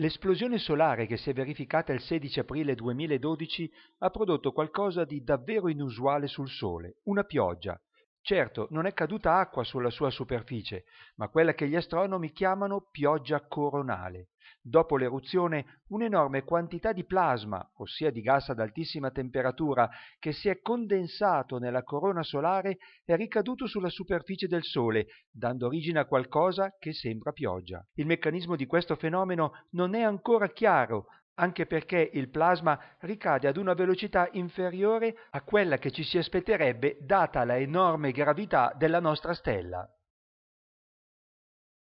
L'esplosione solare che si è verificata il 16 aprile 2012 ha prodotto qualcosa di davvero inusuale sul Sole, una pioggia, Certo, non è caduta acqua sulla sua superficie, ma quella che gli astronomi chiamano pioggia coronale. Dopo l'eruzione, un'enorme quantità di plasma, ossia di gas ad altissima temperatura, che si è condensato nella corona solare è ricaduto sulla superficie del Sole, dando origine a qualcosa che sembra pioggia. Il meccanismo di questo fenomeno non è ancora chiaro, anche perché il plasma ricade ad una velocità inferiore a quella che ci si aspetterebbe data la enorme gravità della nostra stella.